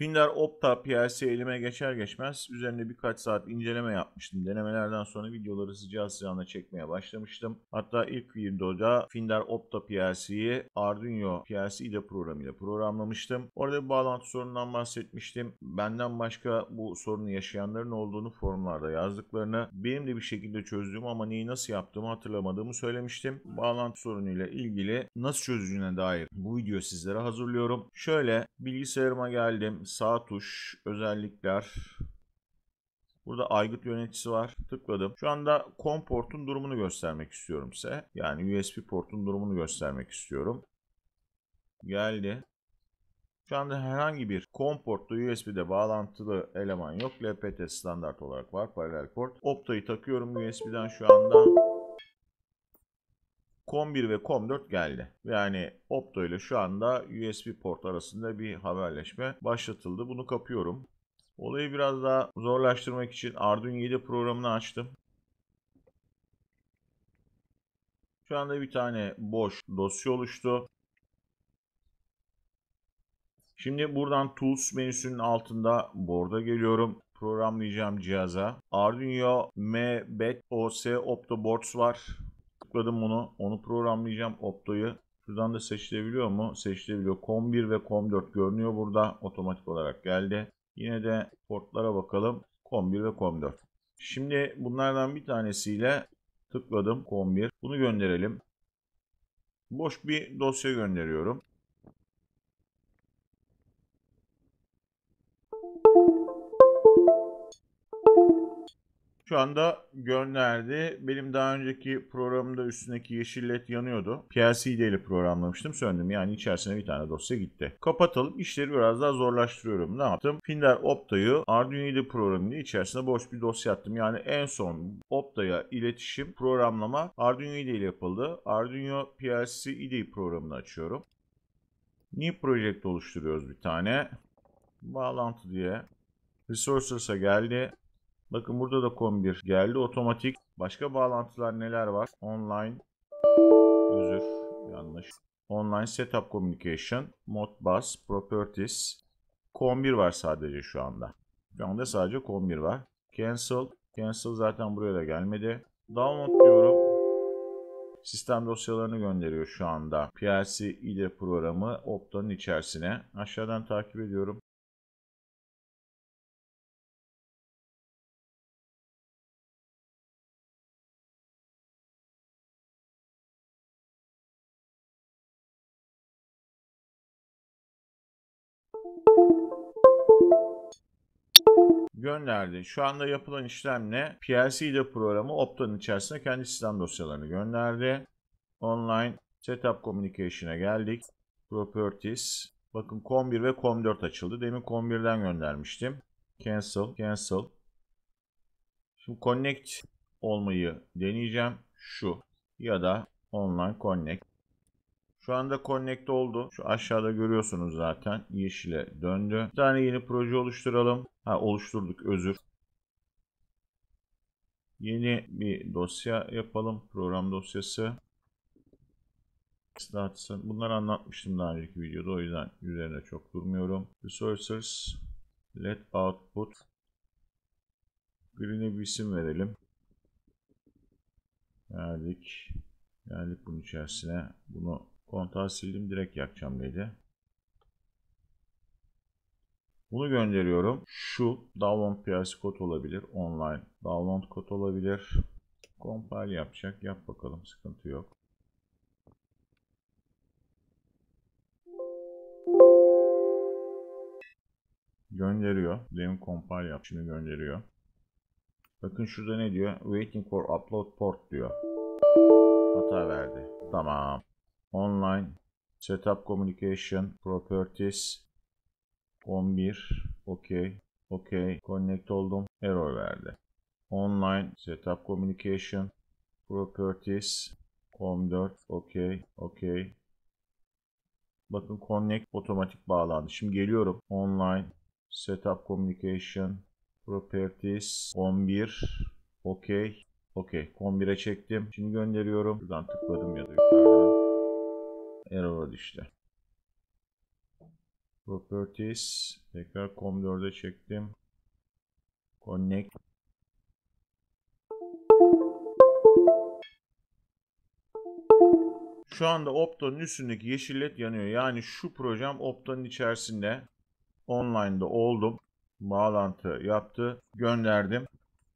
Finder Opta PLC elime geçer geçmez üzerinde birkaç saat inceleme yapmıştım. Denemelerden sonra videoları sıcağı sıcağına çekmeye başlamıştım. Hatta ilk videoda Finder Opta PLC'yi Arduino PLC ile programıyla programlamıştım. Orada bir bağlantı sorunundan bahsetmiştim. Benden başka bu sorunu yaşayanların olduğunu forumlarda yazdıklarını, benim de bir şekilde çözdüğüm ama neyi nasıl yaptığımı hatırlamadığımı söylemiştim. Bağlantı sorunuyla ilgili nasıl çözücüne dair bu videoyu sizlere hazırlıyorum. Şöyle bilgisayarıma geldim sağ tuş, özellikler. Burada aygıt yöneticisi var. Tıkladım. Şu anda COM portun durumunu göstermek istiyorum size. Yani USB portun durumunu göstermek istiyorum. Geldi. Şu anda herhangi bir COM portlu USB'de bağlantılı eleman yok. LPT standart olarak var. Paralel port. Opta'yı takıyorum USB'den şu anda. COM1 ve COM4 geldi. Yani Opto ile şu anda USB port arasında bir haberleşme başlatıldı. Bunu kapıyorum. Olayı biraz daha zorlaştırmak için Arduino 7 programını açtım. Şu anda bir tane boş dosya oluştu. Şimdi buradan Tools menüsünün altında board'a geliyorum. Programlayacağım cihaza. Arduino MBET OS boards var. Tıkladım bunu. Onu programlayacağım. Opto'yu. Şuradan da seçilebiliyor mu? Seçilebiliyor. COM1 ve COM4 görünüyor burada. Otomatik olarak geldi. Yine de portlara bakalım. COM1 ve COM4. Şimdi bunlardan bir tanesiyle tıkladım COM1. Bunu gönderelim. Boş bir dosya gönderiyorum. Şu anda gönderdi. Benim daha önceki programda üstündeki yeşil led yanıyordu. PLCD ile programlamıştım söndüm. Yani içerisine bir tane dosya gitti. Kapatalım. İşleri biraz daha zorlaştırıyorum. Ne yaptım? Finder Opta'yı Arduino 7 programını içerisine boş bir dosya attım. Yani en son Opta'ya iletişim, programlama Arduino 7 ile yapıldı. Arduino PLC IDE programını açıyorum. New Project oluşturuyoruz bir tane. Bağlantı diye. Resources'a geldi. Bakın burada da com geldi otomatik. Başka bağlantılar neler var? Online. Özür. Yanlış. Online Setup Communication. Modbus. Properties. com var sadece şu anda. Şu anda sadece com var. Cancel. Cancel zaten buraya da gelmedi. Download diyorum. Sistem dosyalarını gönderiyor şu anda. PLC IDE programı Opta'nın içerisine. Aşağıdan takip ediyorum. gönderdi. Şu anda yapılan işlemle PLC ile programı Opta'nın içerisine kendi sistem dosyalarını gönderdi. Online Setup Communication'a geldik. Properties. Bakın COM1 ve COM4 açıldı. Demin COM1'den göndermiştim. Cancel, cancel. Şimdi connect olmayı deneyeceğim. Şu ya da online connect. Şu anda connect oldu. Şu aşağıda görüyorsunuz zaten. Yeşile döndü. Bir tane yeni proje oluşturalım. Ha oluşturduk özür. Yeni bir dosya yapalım. Program dosyası. Status'ın. Bunları anlatmıştım daha önceki videoda. O yüzden üzerine çok durmuyorum. Resources. Let output. Green'e bir isim verelim. Verdik. Geldik bunun içerisine. Bunu Kontağı sildim direkt yakacağım dedi. Bunu gönderiyorum. Şu download piyasi kod olabilir. Online download kod olabilir. Compile yapacak. Yap bakalım. Sıkıntı yok. Gönderiyor. Demin compile yap. Şimdi gönderiyor. Bakın şurada ne diyor? Waiting for upload port diyor. Hata verdi. Tamam. Online Setup Communication Properties 11 OK OK Connect oldum. Error verdi. Online Setup Communication Properties 14 OK OK Bakın Connect otomatik bağlandı. Şimdi geliyorum. Online Setup Communication Properties 11 OK OK. 11'e çektim. Şimdi gönderiyorum. Buradan tıkladım ya da yukarıdan error'a düştü. Properties tekrar COM4'e çektim. Connect Şu anda Opto'nun üstündeki yeşil led yanıyor. Yani şu projem Opto'nun içerisinde online'da oldum. Bağlantı yaptı. Gönderdim.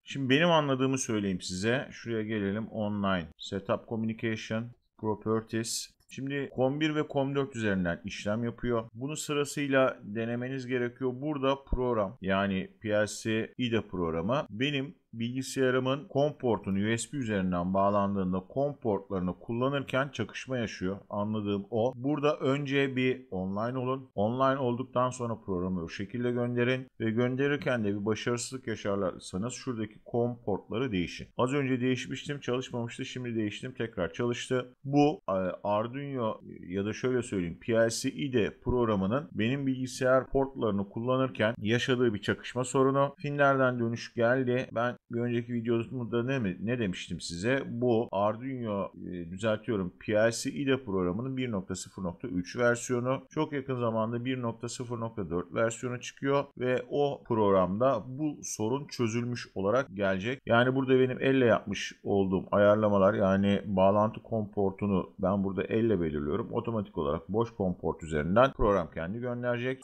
Şimdi benim anladığımı söyleyeyim size. Şuraya gelelim. Online. Setup Communication. Properties. Şimdi COM1 ve COM4 üzerinden işlem yapıyor. Bunu sırasıyla denemeniz gerekiyor. Burada program yani PLC IDE programı benim bilgisayarımın COM portunu USB üzerinden bağlandığında COM portlarını kullanırken çakışma yaşıyor. Anladığım o. Burada önce bir online olun. Online olduktan sonra programı o şekilde gönderin ve gönderirken de bir başarısızlık yaşarlarsanız şuradaki COM portları değişin. Az önce değişmiştim çalışmamıştı şimdi değiştim tekrar çalıştı. Bu e, Arduino e, ya da şöyle söyleyeyim PLC IDE programının benim bilgisayar portlarını kullanırken yaşadığı bir çakışma sorunu. Finlerden dönüş geldi. Ben bir önceki videomda ne, ne demiştim size? Bu Arduino e, düzeltiyorum PLC IDE programının 1.0.3 versiyonu. Çok yakın zamanda 1.0.4 versiyonu çıkıyor ve o programda bu sorun çözülmüş olarak gelecek. Yani burada benim elle yapmış olduğum ayarlamalar yani bağlantı komportunu ben burada elle belirliyorum. Otomatik olarak boş komport üzerinden program kendi gönderecek.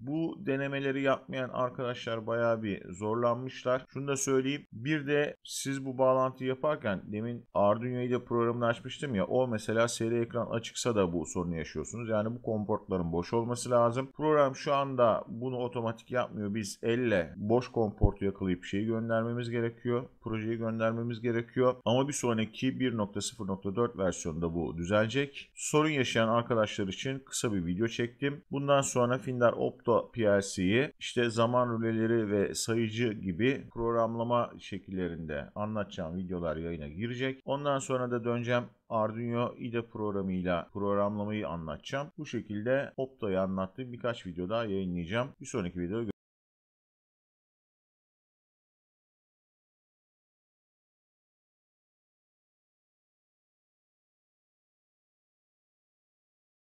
Bu denemeleri yapmayan arkadaşlar bayağı bir zorlanmışlar. Şunu da söyleyeyim. Bir de siz bu bağlantıyı yaparken demin Arduino ile programını açmıştım ya o mesela seri ekran açıksa da bu sorunu yaşıyorsunuz. Yani bu komportların boş olması lazım. Program şu anda bunu otomatik yapmıyor. Biz elle boş komportu yakalayıp şeyi göndermemiz gerekiyor. Projeyi göndermemiz gerekiyor. Ama bir sonraki 1.0.4 versiyonunda bu düzelecek. Sorun yaşayan arkadaşlar için kısa bir video çektim. Bundan sonra Finder Opt Octo PLC'yi işte zaman rüleleri ve sayıcı gibi programlama şekillerinde anlatacağım videolar yayına girecek. Ondan sonra da döneceğim Arduino IDE programıyla programlamayı anlatacağım. Bu şekilde Opto'yu anlattığım birkaç video daha yayınlayacağım. Bir sonraki videoda